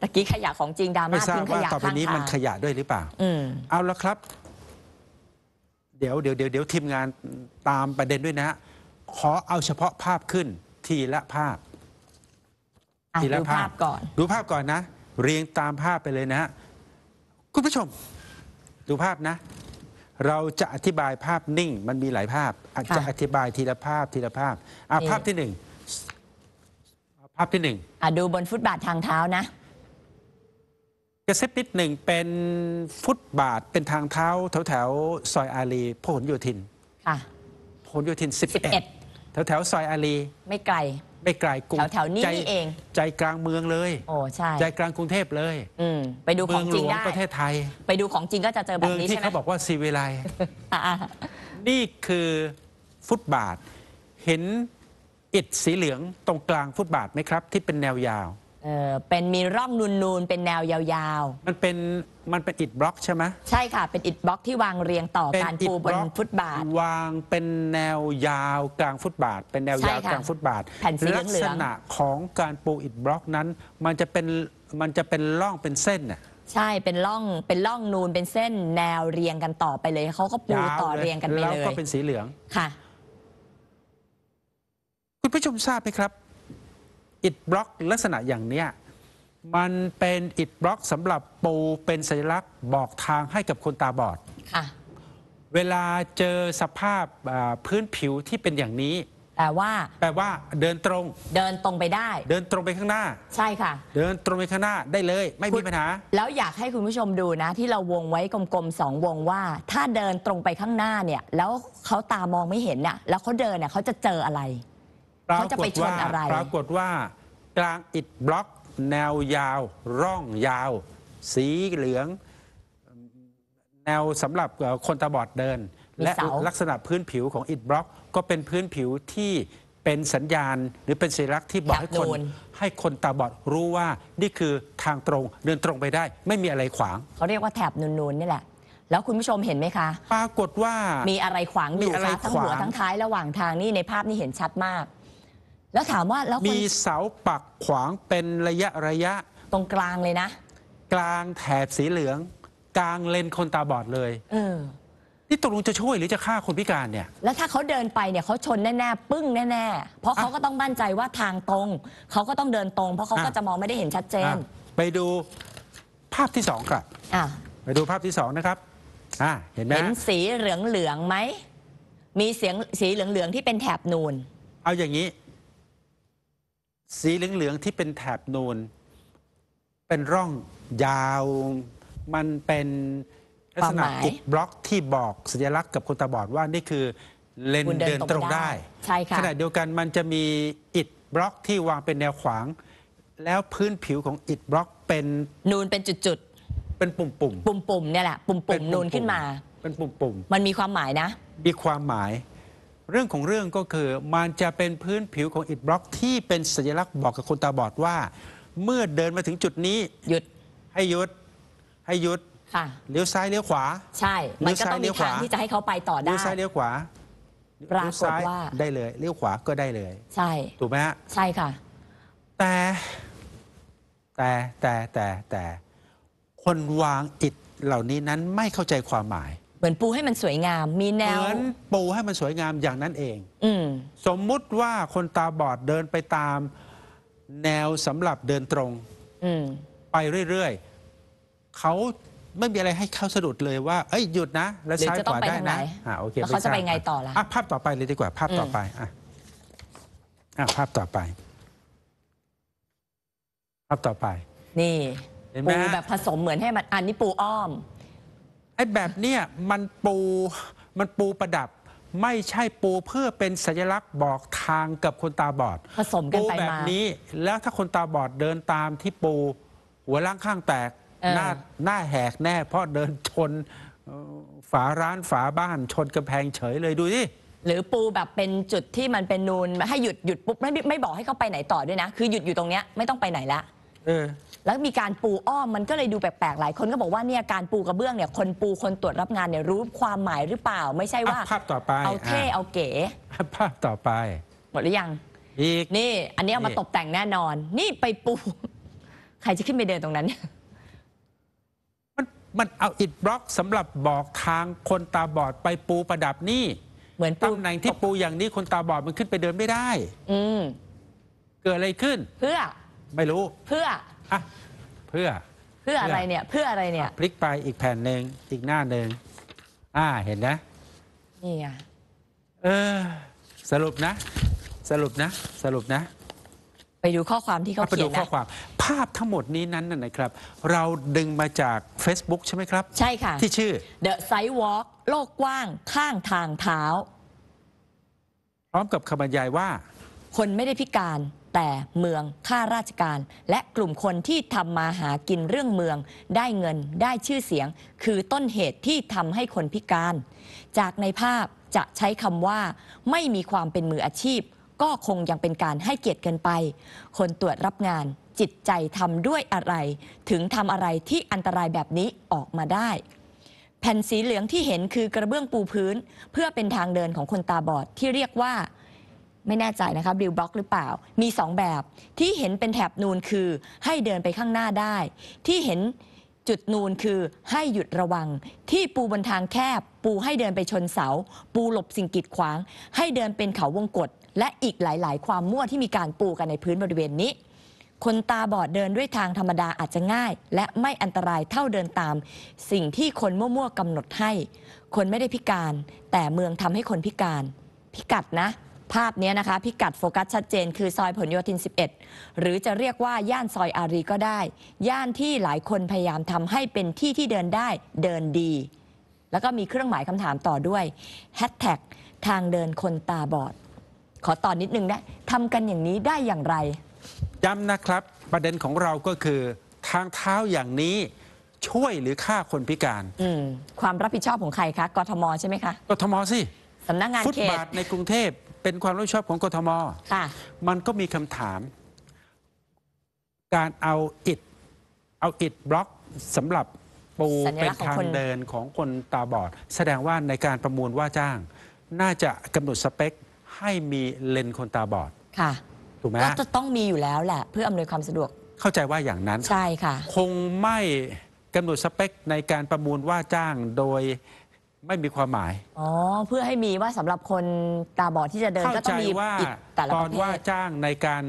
ตะกี้ขยะของจริงดราม่าทิ้งข่ายะต่อไปนี้มันขยะด้วยหรือเปล่าอืมเอาละครับ เดี๋ยวเดี๋ยวเดี๋ยวเดี๋ยวทีมงานตามประเด็นด้วยนะ ขอเอาเฉพาะภาพขึ้นทีละภาพ ทีละภาพก่อน ดูภาพก่อนนะ เรียงตามภาพไปเลยนะฮะคุณผู้ชม ดูภาพนะ เราจะอธิบายภาพนิ่ง มันมีหลายภาพอาจจะอธิบายทีละภาพทีละภาพอ่ะภาพที่หนึ่งภาพที่หนึ่งอ่ะดูบนฟุตบาททางเท้า นะกระซิบนิดหนึ่งเป็นฟุตบาทเป็นทางเท้าแถวแถวซอยอารีพหลโยธินค่ะพหลโยธิน11แถวแถวซอยอารีไม่ไกลไม่ไกลกรุงแถวแถวนี้นี่เอง ใจกลางเมืองเลยโอ้ใช่ใจกลางกรุงเทพเลยอืมไปดูของจริงได้ประเทศไทยไปดูของจริงก็จะเจอแบบนี้ใช่ไหมที่เขาบอกว่าซีวิไลนี่คือฟุตบาท เห็นอิฐสีเหลืองตรงกลางฟุตบาทไหมครับ ที่เป็นแนวยาวเป็นมีร่องนูนๆเป็นแนวยาวมันเป็นมันเป็นอิฐบล็อก ใช่ไหมใช่ค่ะ เป็นอิฐบล็อกที่วางเรียงต่อการปูบนฟุตบาท วางเป็นแนวยาวกลางฟุตบาท เป็นแนวยาวกลางฟุตบาทแผ่นสีเหลืลักษณะของการปูอิฐบล็อกนั้น มันจะเป็นมันจะเป็นร่องเป็นเส้นน่ะใช่เป็นร่องเป็นร่องนูนเป็นเส้นแนวเรียงกันต่อไปเลยเขาก็ปูต่อเรียงกันไปเลยแล้ว ก็เป็นสีเหลืองค่ะ คุณผู้ชมทราบไหมครับอิฐบล็อกลักษณะอย่างเนี้ยมันเป็นอิฐบล็อกสำหรับปูเป็นสัญลักษณ์บอกทางให้กับคนตาบอดค่ะเวลาเจอสภาพพื้นผิวที่เป็นอย่างนี้แต่ว่า แปลว่าเดินตรงเดินตรงไปได้ เดินตรงไปข้างหน้า ใช่ค่ะ เดินตรงไปข้างหน้าได้เลย ไม่มีปัญหา แล้วอยากให้คุณผู้ชมดูนะ ที่เราวงไว้กลมๆสองวงว่า ถ้าเดินตรงไปข้างหน้าเนี่ยแล้วเขาตามองไม่เห็นน่ะแล้วเขาเดินเนี่ยเขาจะเจออะไรเขาจะไปชนอะไร ปรากฏว่ากลางอิดบล็อก แนวยาว ร่องยาว สีเหลือง แนวสำหรับคนตาบอดเดิน และลักษณะพื้นผิวของอิดบล็อก ก็เป็นพื้นผิวที่เป็นสัญญาณ หรือเป็นสัญลักษณ์ที่บอกให้คนให้คนตาบอดรู้ว่านี่คือทางตรงเดินตรงไปได้ ไม่มีอะไรขวาง เขาเรียกว่าแถบนูนๆนี่แหละแล้วคุณผู้ชมเห็นไหมคะปรากฏว่ามีอะไรขวางอยู่คะทั้งหัวทั้งท้ายระหว่างทางนี่ในภาพนี่เห็นชัดมากแล้วถามว่าแล้วมีเสาปักขวางเป็นระยะระยะ ตรงกลางเลยนะ กลางแถบสีเหลือง กลางเลนคนตาบอดเลยเออนี่ตกลงจะช่วยหรือจะฆ่าคนพิการเนี่ยแล้วถ้าเขาเดินไปเนี่ยเขาชนแน่ๆปึ้งแน่ๆ เพราะเขาก็ต้องมั่นใจว่าทางตรง เขาก็ต้องเดินตรง เพราะเขาก็จะมองไม่ได้เห็นชัดเจน ไปดูภาพที่สองครับอไปดูภาพที่สองนะครับเห็นไหมเห็นสีเหลืองๆไหมมีเสียงสีเหลืองๆที่เป็นแถบนูนเอาอย่างนี้สีเหลือง ๆ ที่เป็นแถบนูน เป็นร่องยาว มันเป็นลักษณะอุกบล็อกที่บอกสัญลักษณ์กับคนตาบอดว่านี่คือเลนเดินตรงได้ใช่ค่ะขณะเดียวกันมันจะมีอิฐบล็อกที่วางเป็นแนวขวาง แล้วพื้นผิวของอิฐบล็อกเป็นนูนเป็นจุดๆ เป็นปุ่มๆปุ่มๆเนี่ยแหละปุ่มๆนูนขึ้นมาเป็นปุ่มๆมันมีความหมายนะ มีความหมายเรื่องของเรื่องก็คือมันจะเป็นพื้นผิวของอิฐบล็อก ที่เป็นสัญลักษณ์บอกกับคนตาบอดว่า เมื่อเดินมาถึงจุดนี้หยุดให้หยุด ให้หยุดเลี้ยวซ้ายเลี้ยวขวาใช่ มันก็ต้องมีทางที่จะให้เขาไปต่อได้เลี้ยวซ้ายเลี้ยวขวาปรากฏว่าได้เลยเลี้ยวขวาก็ได้เลย ใช่ถูกไหมฮะใช่ค่ะแต่แต่แต่แต่แต่คนวางอิฐเหล่านี้นั้นไม่เข้าใจความหมายเหมือนปูให้มันสวยงาม มีแนเหวมือนปูให้มันสวยงามอย่างนั้นเอง อืสมมุติว่าคนตาบอดเดินไปตาม แนวสำหรับเดินตรง อืไปเรื่อย ๆเขาไม่มีอะไรให้เข้าสะดุดเลยว่าเอ้ยหยุดนะ แล้วซ้ายขวาได้นะโอเคแล้วเขาจะไปไงต่อละภาพต่อไปเลยดีกว่า ภาพต่อไป อ่ะอ่ะภาพต่อไป ภาพต่อไป นี่ปูแบบผสมเหมือนให้มันอันนี้ปูอ้อมไอ้แบบเนี้ยมันปูมันปูประดับไม่ใช่ปูเพื่อเป็นสัญลักษณ์บอกทางกับคนตาบอด ผสมกันปูาปแบบนี้ แล้วถ้าคนตาบอดเดินตามที่ปู หัวล่างข้างแตกหน้าหน้าแหกแน่ เพราะเดินชนฝาร้านฝาบ้านชนกำแพงเฉยเลยดูสิหรือปูแบบเป็นจุดที่มันเป็นนูนให้หยุดหยุดปุ๊บไม่ไม่บอกให้เขาไปไหนต่อด้วยนะ คือหยุดอยู่ตรงเนี้ยไม่ต้องไปไหนละแล้วมีการปูอ้อมมันก็เลยดูแปลกๆหลาย คนก็บอกว่าเนี่ยการปูกระเบื้องเนี่ยคนปูคนตรวจรับงานเนี่ยรู้ความหมายหรือเปล่า ไม่ใช่ว่าภาพต่อไปเอาเท่เอาเก๋ภาพต่อไปหมดหรือยัง อีกนี่อันนี้เอามาตกแต่งแน่นอน นี่ไปปู ใครจะขึ้นไปเดินตรงนั้นเนี่ยมันมันเอาอิฐบล็อกสำหรับบอกทางคนตาบอดไปปูประดับนี่เหมือนูตำแหน่งที่ปูอย่างนี้คนตาบอดมันขึ้นไปเดินไม่ได้ อืมเกิดอะไรขึ้น เพื่อไม่รู้เพื่ออะเพื่อเพื่ออะไรเนี่ยเพื่ออะไรเนี่ย พลิกไปอีกแผ่นหนึ่งอีกหน้าหนึ่งอ่าเห็นนะนี่ไงเออสรุปนะ สรุปนะ สรุปนะ ไปดูข้อความที่เขาเขียนนะไปดูข้อความ ภาพทั้งหมดนี้นั้นนะครับ เราดึงมาจาก Facebook ใช่ไหมครับ ใช่ค่ะ ที่ชื่อ The Sidewalk โลกกว้างข้างทางเท้า พร้อมกับคำบรรยายว่า คนไม่ได้พิการแต่เมืองข้าราชการ และกลุ่มคนที่ทำมาหากินเรื่องเมือง ได้เงินได้ชื่อเสียง คือต้นเหตุที่ทำให้คนพิการ จากในภาพจะใช้คำว่าไม่มีความเป็นมืออาชีพ ก็คงยังเป็นการให้เกียรติเกินไป คนตรวจรับงาน จิตใจทำด้วยอะไร ถึงทำอะไรที่อันตรายแบบนี้ออกมาได้ แผ่นสีเหลืองที่เห็นคือกระเบื้องปูพื้น เพื่อเป็นทางเดินของคนตาบอดที่เรียกว่าไม่แน่ใจนะคะบิลบล็อกหรือเปล่ามี 2 แบบ ที่เห็นเป็นแถบนูนคือให้เดินไปข้างหน้าได้ ที่เห็นจุดนูนคือให้หยุดระวังที่ปูบนทางแคบ ปูให้เดินไปชนเสา ปูหลบสิ่งกีดขวาง ให้เดินเป็นเขาวงกฏและอีกหลายๆ ความมั่ว ที่มีการปูกันในพื้นบริเวณนี้ คนตาบอดเดินด้วยทางธรรมดาอาจจะง่าย และไม่อันตรายเท่าเดินตาม สิ่งที่คนมั่วๆกำหนดให้ คนไม่ได้พิการ แต่เมืองทำให้คนพิการพิกัดนะภาพนี้นะคะ พิกัดโฟกัส ชัดเจนคือซอยผลโยธิน 11 หรือจะเรียกว่าย่านซอยอารีก็ได้ ย่านที่หลายคนพยายามทำให้เป็นที่ที่เดินได้เดินดี แล้วก็มีเครื่องหมายคำถามต่อด้วยแฮชแท็กทางเดินคนตาบอด ขอต่อนนิดนึงได้ทำกันอย่างนี้ได้อย่างไรย้ำนะครับประเด็นของเราก็คือ ทางเท้าอย่างนี้ช่วยหรือฆ่าคนพิการความรับผิดชอบของใครคะกทมใช่ไหมคะกทมสิสำนักงานเขตเขตบาทในกรุงเทพเป็นความรับผิดชอบของกทมมันก็มีคำถาม การเอาอิดเอาอิดบล็อกสำหรับปูเป็นทางเดินของคนตาบอด แสดงว่าในการประมูลว่าจ้าง น่าจะกำหนดสเปค ให้มีเลนคนตาบอดค่ะถูกไหมก็จะต้องมีอยู่แล้วแหละเพื่ออำนวยความสะดวกเข้าใจว่าอย่างนั้นใช่ค่ะ คงไม่กำหนดสเปคในการประมูลว่าจ้างโดยไม่มีความหมาย อ๋อ เพื่อให้มีว่าสำหรับคนตาบอดที่จะเดินก็ต้องมีาอิฐแต่ละตปอนระเภว่าจ้างในการ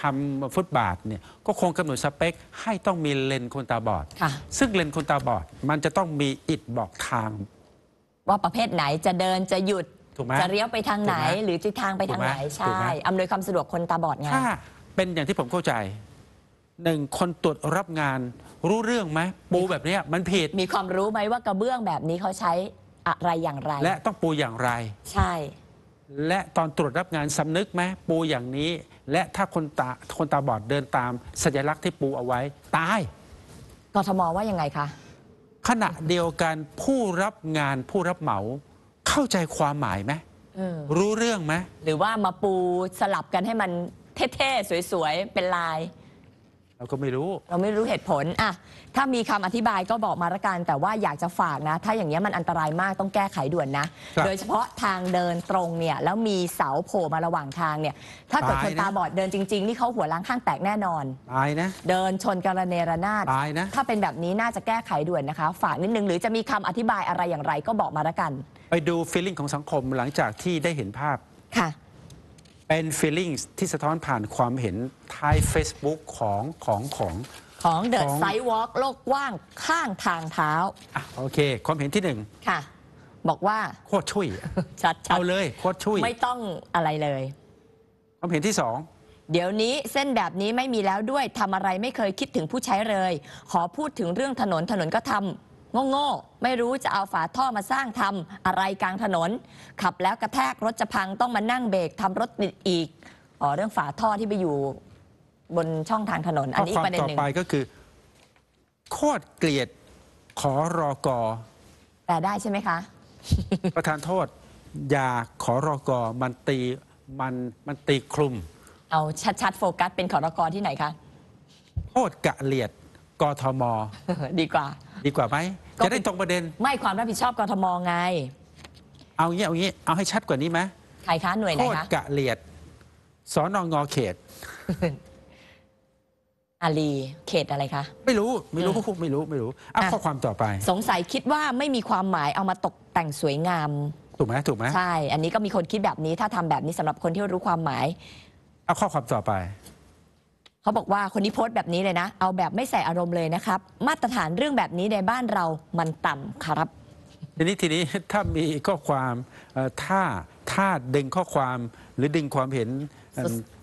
ทำฟุตบาทเนี่ยก็คงกำหนดสเปค ให้ต้องมีเลนคนตาบอดค่ะซึ่งเลนคนตาบอดมันจะต้องมีอิฐบอกทาง ว่าประเภทไหนจะเดินจะหยุดจะเลี้ยวไปทางไหน หรือจะทางไปทางไหนใช่ อำนวยความสะดวกคนตาบอดไงถ้าเป็นอย่างที่ผมเข้าใจหนึ่งคนตรวจรับงานรู้เรื่องไหมปูแบบนี้มันผิด มีความรู้ไหมว่ากระเบื้องแบบนี้เขาใช้อะไรอย่างไร และต้องปูอย่างไร ใช่ และตอนตรวจรับงานสำนึกไหมปูอย่างนี้ และถ้าคนตาคนตาบอดเดินตามสัญลักษณ์ที่ปูเอาไว้ตายกทมว่ายังไงคะ ขณะเดียวกันผู้รับงานผู้รับเหมาเข้าใจความหมายไหมรู้เรื่องไหมหรือว่ามาปูสลับกันให้มันเท่ๆสวยๆเป็นลายเราก็ไม่รู้เราไม่รู้เหตุผลอะถ้ามีคำอธิบายก็บอกมาละกัน แต่ว่าอยากจะฝากนะ ถ้าอย่างนี้ยมันอันตรายมากต้องแก้ไขด่วนนะ โดยเฉพาะทางเดินตรงเนี่ย แล้วมีเสาโผล่มาระหว่างทางเนี่ย ถ้าเกิดคนตาบอดเดินจริงๆนี่เขาหัวล้างข้างแตกแน่นอนตายนะเดินชนกระเนระนาดตายนะ ถ้าเป็นแบบนี้น่าจะแก้ไขด่วนนะคะ ฝากนิดนึงหรือจะมีคำอธิบายอะไรอย่างไรก็บอกมาละกัน ไปดูฟีลลิ่งของสังคมหลังจากที่ได้เห็นภาพค่ะเป็น feeling ที่สะท้อนผ่านความเห็นท้าย Facebook ของของของของเดอนไซวอล์กโลกกว้างข้างทางเท้าอโอเค ความเห็นที่หนึ่งค่ะ บอกว่า โคตรช่วยชัดๆเอาเลย โคตรช่วยไม่ต้องอะไรเลย ความเห็นที่สอง เดี๋ยวนี้เส้นแบบนี้ไม่มีแล้วด้วยทำอะไรไม่เคยคิดถึงผู้ใช้เลย ขอพูดถึงเรื่องถนนถนนก็ทำโง่ๆไม่รู้จะเอาฝาท่อมาสร้างทำอะไรกลางถนน ขับแล้วกระแทกรถจะพังต้องมานั่งเบรกทำรถติดอีก อ๋อ เรื่องฝาท่อที่ไปอยู่บนช่องทางถนน อันนี้ประเด็นหนึ่งต่อไปก็คือ โคตรเกลียดขอรอกอแปลได้ใช่ไหมคะ ประธานโทษ อย่าขอรอกอมันตีมันมันตีคลุมเอา ชัด ๆ โฟกัสเป็นขอรกอที่ไหนคะโคตรกะเลียดกทมดีกว่าดีกว่าไหมจะได้ตรงประเด็น ไม่ความรับผิดชอบกทมไงเอาเงี้ยเอางี้ เอาให้ชัดกว่านี้ไหมใครคะ หน่วยไหนคะโคตรกะเลียดสอนองงอเขตอาลี เขตอะไรคะ ไม่รู้ไม่รู้ไม่รู้ไม่รู้เอาข้อความต่อไป สงสัยคิดว่าไม่มีความหมายเอามาตกแต่งสวยงาม ถูกไหมถูกไหมใช่อันนี้ก็มีคนคิดแบบนี้ ถ้าทำแบบนี้สำหรับคนที่รู้ความหมาย เอาข้อความต่อไปเขาบอกว่าคนนี้โพสต์แบบนี้เลยนะ เอาแบบไม่ใส่อารมณ์เลยนะครับมาตรฐานเรื่องแบบนี้ในบ้านเรามันต่ำครับทีนี้ทีนี้ถ้ามีข้อความ่ถ้าถ้าดึงข้อความหรือดึงความเห็น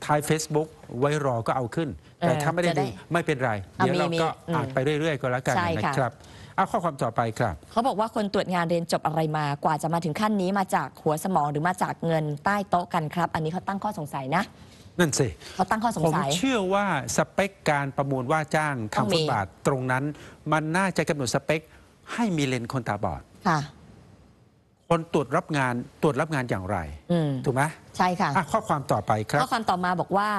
ท้าย Facebook ไว้รอก็เอาขึ้น แต่ถ้าไม่ได้ดึงไม่เป็นไรเดี๋ยวเราก็อ่านไปเรื่อย ๆ ก็แล้วกันนะคะครับเอาข้อความต่อไปครับ เขาบอกว่าคนตรวจงานเรียนจบอะไรมากว่าจะมาถึงขั้นนี้มาจากหัวสมองหรือมาจากเงินใต้โต๊ะกันครับ อันนี้เขาตั้งข้อสงสัยนะนั่นสิเขาตั้งข้อสงสัยผมเชื่อว่าสเปคการประมูลว่าจ้างทางฟุตบาท ตรงนั้น มันน่าจะกำหนดสเปค ให้มีเลนคนตาบอดค่ะคนตรวจรับงานตรวจรับงานอย่างไรถูกไหมใช่ค่ะะข้อความต่อไปครับข้อความต่อมาบอกว่า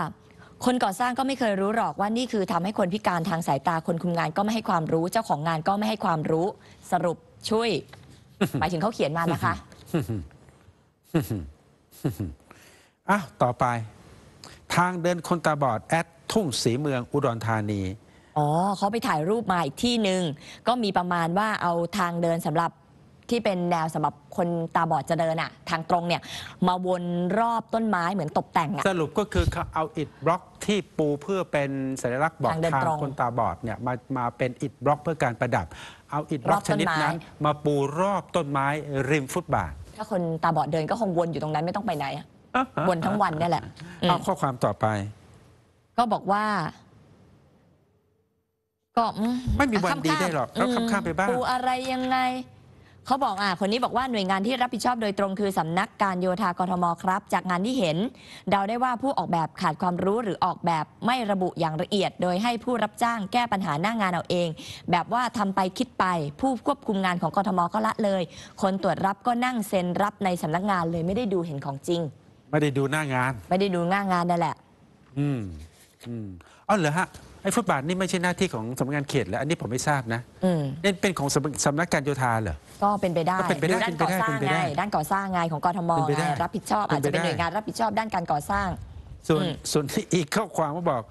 คนก่อสร้างก็ไม่เคยรู้หรอกว่านี่คือทำให้คนพิการทางสายตาคนคุมงานก็ไม่ให้ความรู้เจ้าของงานก็ไม่ให้ความรู้ สรุปช่วยหมายถึงเขาเขียนมานะคะอ้าวต่อไปทางเดินคนตาบอดแอดทุ่งสีเมืองอุดรธานี อ๋อเขาไปถ่ายรูปมาอีกที่หนึ่งก็มีประมาณว่าเอาทางเดินสำหรับที่เป็นแนวสำหรับคนตาบอดจะเดินอะทางตรงเนี่ยมาวนรอบต้นไม้เหมือนตกแต่งอะสรุปก็คือเขาเอาอิฐบล็อกที่ปูเพื่อเป็นสัญลักษณ์บอกทางเดินทางงคนตาบอดเนี่ยมามาเป็นอิฐบล็อกเพื่อการประดับ เอาอิฐบล็อกชนิดนั้นมาปูรอบต้นไม้ริมฟุตบาท ถ้าคนตาบอดเดินก็คงวนอยู่ตรงนั้นไม่ต้องไปไหนอะบนทั้งวันนี่แหละเอาข้อความต่อไป ก็บอกว่าก็ไม่มีวันดีได้หรอก แล้วข้ามไปบ้างปูอะไรยังไง เขาบอกอ่ะ คนนี้บอกว่าหน่วยงานที่รับผิดชอบโดยตรง คือสำนักการโยธากรทมครับ จากงานที่เห็นเดาได้ว่าผู้ออกแบบขาดความรู้หรือออกแบบไม่ระบุอย่างละเอียด โดยให้ผู้รับจ้างแก้ปัญหาหน้างานเอาเอง แบบว่าทำไปคิดไปผู้ควบคุมงานของกรทมก็ละเลย คนตรวจรับก็นั่งเซ็นรับในสำนักงานเลยไม่ได้ดูเห็นของจริงไม่ได้ดูหน้างาน ไม่ได้ดูหน้างานนั่นแหละ อืมอืมอ๋อเหรอฮะไอ้ฟุตบาทนี่ไม่ใช่หน้าที่ของสำนักงานเขตแล้วอันนี้ผมไม่ทราบนะอืมนี่เป็นของสำนักการโยธาเหรอก็เป็นไปได้ก็เป็นไปได้านก่อสร้างเป็นไปได้งด้านก่อสร้างไงของกทมเป็นไปรับผิดชอบอาจจะเป็นหน่วยงานรับผิดชอบด้านการก่อสร้าง ส่วนส่วนที่อีกข้อความมาบอก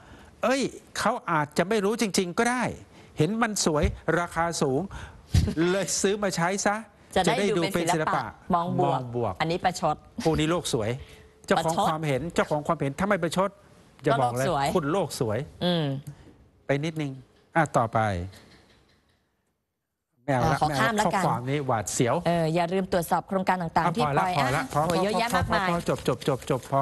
เอ้ยเขาอาจจะไม่รู้จริง ๆ ก็ได้ เห็นมันสวยราคาสูง เลยซื้อมาใช้ซะจะได้ดูเป็นศิลปะ มองบวก อันนี้ประชดพวกนี้โลกสวยจ้าของความเห็นเจ้าของความเห็นถ้าไม่ประชด จะบอกเลยคุณโลกสวย อืมไปนิดนึงอ่ะต่อไป แมวล้ขอแมวข้ามแล้วกันความนี้หวาดเสียวเอออย่าลืมตรวจสอบโครงการต่างๆ ที่ปล่อยอ่ะพอเยอะแยะมากมายพอจบจบจบจบพอ